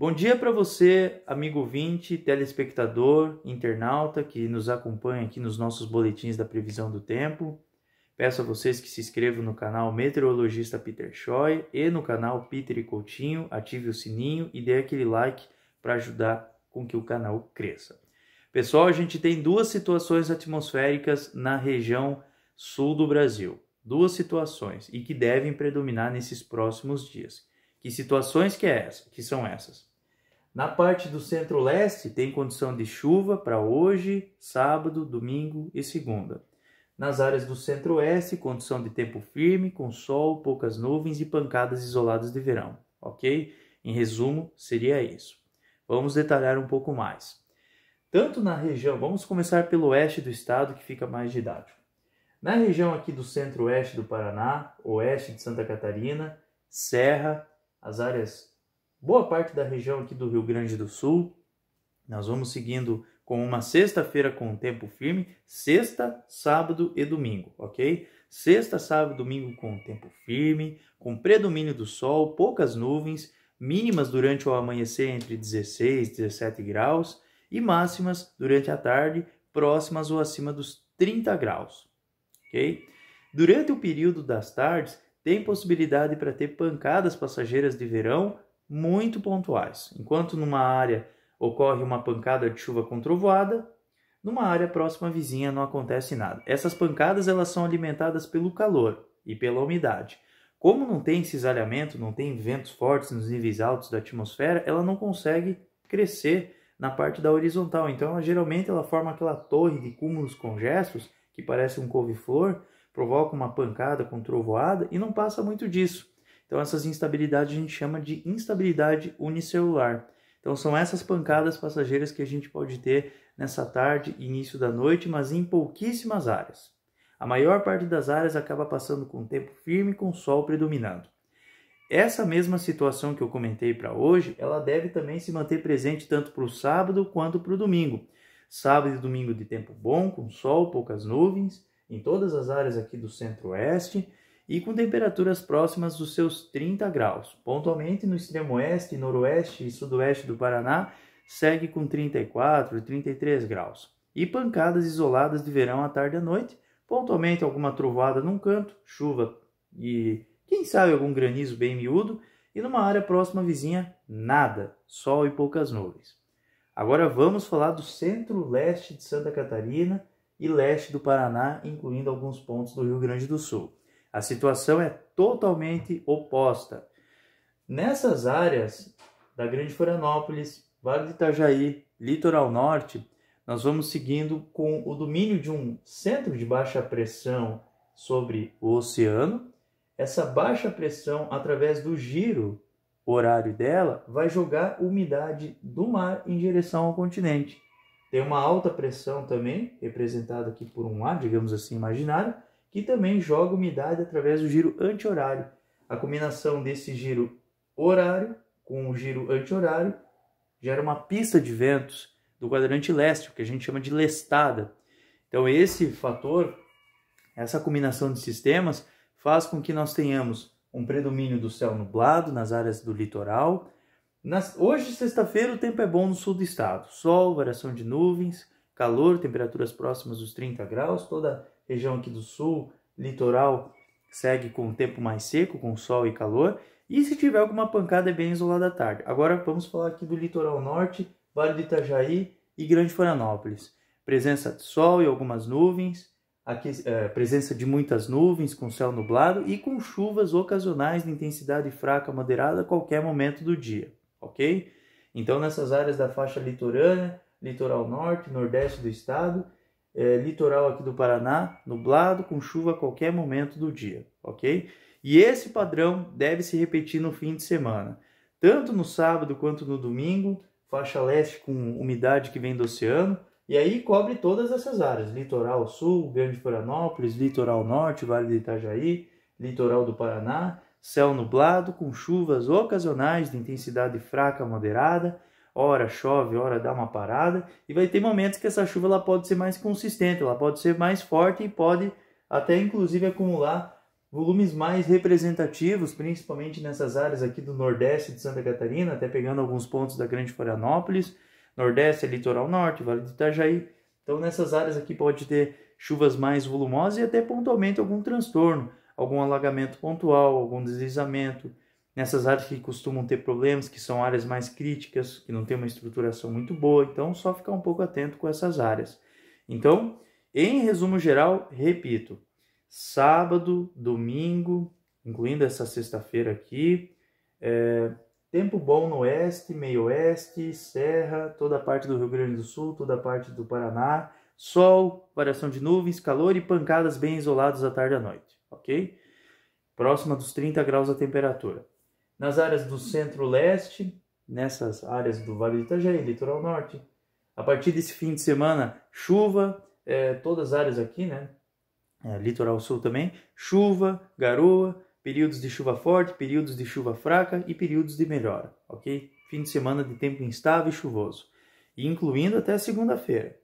Bom dia para você, amigo vinte, telespectador, internauta que nos acompanha aqui nos nossos boletins da previsão do tempo. Peço a vocês que se inscrevam no canal Meteorologista Peter Choi e no canal Peter e Coutinho, ative o sininho e dê aquele like para ajudar com que o canal cresça. Pessoal, a gente tem duas situações atmosféricas na região sul do Brasil. Duas situações e que devem predominar nesses próximos dias. Que situações que, é essa, que são essas? Na parte do centro-leste, tem condição de chuva para hoje, sábado, domingo e segunda. Nas áreas do centro-oeste, condição de tempo firme, com sol, poucas nuvens e pancadas isoladas de verão, ok? Em resumo, seria isso. Vamos detalhar um pouco mais. Tanto na região, vamos começar pelo oeste do estado, que fica mais didático. Na região aqui do centro-oeste do Paraná, oeste de Santa Catarina, Serra, as áreas boa parte da região aqui do Rio Grande do Sul. Nós vamos seguindo com uma sexta-feira com tempo firme, sexta, sábado e domingo, ok? Sexta, sábado e domingo com tempo firme, com predomínio do sol, poucas nuvens, mínimas durante o amanhecer entre 16 e 17 graus e máximas durante a tarde próximas ou acima dos 30 graus, ok? Durante o período das tardes, tem possibilidade para ter pancadas passageiras de verão muito pontuais. Enquanto numa área ocorre uma pancada de chuva com trovoada, numa área próxima vizinha não acontece nada. Essas pancadas elas são alimentadas pelo calor e pela umidade. Como não tem cisalhamento, não tem ventos fortes nos níveis altos da atmosfera, ela não consegue crescer na parte da horizontal. Então, ela, geralmente ela forma aquela torre de cúmulos congestos que parece um couve-flor, provoca uma pancada com trovoada e não passa muito disso. Então, essas instabilidades a gente chama de instabilidade unicelular. Então, são essas pancadas passageiras que a gente pode ter nessa tarde e início da noite, mas em pouquíssimas áreas. A maior parte das áreas acaba passando com tempo firme com sol predominando. Essa mesma situação que eu comentei para hoje, ela deve também se manter presente tanto para o sábado quanto para o domingo. Sábado e domingo de tempo bom, com sol, poucas nuvens, em todas as áreas aqui do centro-oeste, e com temperaturas próximas dos seus 30 graus. Pontualmente no extremo oeste, noroeste e sudoeste do Paraná, segue com 34, 33 graus. E pancadas isoladas de verão à tarde e à noite, pontualmente alguma trovoada num canto, chuva e quem sabe algum granizo bem miúdo, e numa área próxima vizinha, nada, sol e poucas nuvens. Agora vamos falar do centro-leste de Santa Catarina e leste do Paraná, incluindo alguns pontos do Rio Grande do Sul. A situação é totalmente oposta. Nessas áreas da Grande Florianópolis, Vale do Itajaí, Litoral Norte, nós vamos seguindo com o domínio de um centro de baixa pressão sobre o oceano. Essa baixa pressão, através do giro horário dela, vai jogar umidade do mar em direção ao continente. Tem uma alta pressão também, representada aqui por um ar, digamos assim, imaginário, que também joga umidade através do giro anti-horário. A combinação desse giro horário com o giro anti-horário gera uma pista de ventos do quadrante leste, que a gente chama de lestada. Então, esse fator, essa combinação de sistemas, faz com que nós tenhamos um predomínio do céu nublado nas áreas do litoral. Nas... Hoje, sexta-feira, o tempo é bom no sul do estado: sol, variação de nuvens, calor, temperaturas próximas dos 30 graus, toda região aqui do sul, litoral, segue com o tempo mais seco, com sol e calor. E se tiver alguma pancada, é bem isolada à tarde. Agora vamos falar aqui do litoral norte, Vale do Itajaí e Grande Florianópolis. Presença de sol e algumas nuvens, aqui, é, presença de muitas nuvens, com céu nublado e com chuvas ocasionais de intensidade fraca moderada a qualquer momento do dia, ok? Então, nessas áreas da faixa litorânea, litoral norte, nordeste do estado, é, litoral aqui do Paraná, nublado com chuva a qualquer momento do dia, ok? E esse padrão deve se repetir no fim de semana, tanto no sábado quanto no domingo, faixa leste com umidade que vem do oceano, e aí cobre todas essas áreas: litoral sul, Grande Florianópolis, litoral norte, Vale do Itajaí, litoral do Paraná, céu nublado com chuvas ocasionais de intensidade fraca a moderada hora chove, hora dá uma parada, e vai ter momentos que essa chuva ela pode ser mais consistente, ela pode ser mais forte e pode até inclusive acumular volumes mais representativos, principalmente nessas áreas aqui do Nordeste de Santa Catarina, até pegando alguns pontos da Grande Florianópolis, Nordeste, Litoral Norte, Vale do Itajaí. Então nessas áreas aqui pode ter chuvas mais volumosas e até pontualmente algum transtorno, algum alagamento pontual, algum deslizamento, nessas áreas que costumam ter problemas, que são áreas mais críticas, que não tem uma estruturação muito boa, então só ficar um pouco atento com essas áreas. Então, em resumo geral, repito, sábado, domingo, incluindo essa sexta-feira aqui, é, tempo bom no oeste, meio oeste, serra, toda a parte do Rio Grande do Sul, toda a parte do Paraná, sol, variação de nuvens, calor e pancadas bem isoladas à tarde e à noite, ok? Próxima dos 30 graus a temperatura. Nas áreas do centro-leste, nessas áreas do Vale do Itajaí, litoral norte. A partir desse fim de semana, chuva, é, todas as áreas aqui, né? É, litoral sul também, chuva, garoa, períodos de chuva forte, períodos de chuva fraca e períodos de melhora, ok? Fim de semana de tempo instável e chuvoso, incluindo até segunda-feira.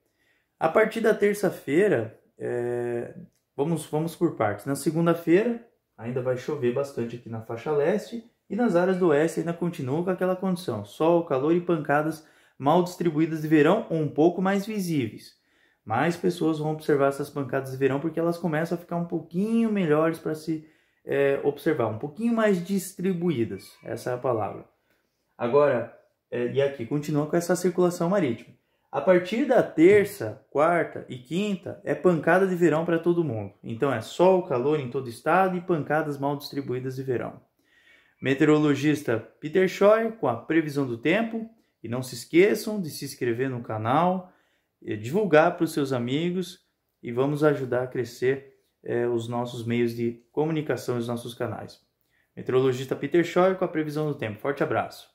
A partir da terça-feira, é, vamos, vamos por partes. Na segunda-feira, ainda vai chover bastante aqui na faixa leste, e nas áreas do oeste ainda continua com aquela condição: sol, calor e pancadas mal distribuídas de verão ou um pouco mais visíveis. Mais pessoas vão observar essas pancadas de verão porque elas começam a ficar um pouquinho melhores para se é, observar, um pouquinho mais distribuídas. Essa é a palavra. Agora, é, e aqui continua com essa circulação marítima. A partir da terça, quarta e quinta é pancada de verão para todo mundo. Então é sol, calor em todo estado e pancadas mal distribuídas de verão meteorologista Peter Scheuer com a previsão do tempo. E não se esqueçam de se inscrever no canal, eh, divulgar para os seus amigos e vamos ajudar a crescer eh, os nossos meios de comunicação e os nossos canais. Meteorologista Peter Scheuer com a previsão do tempo. Forte abraço!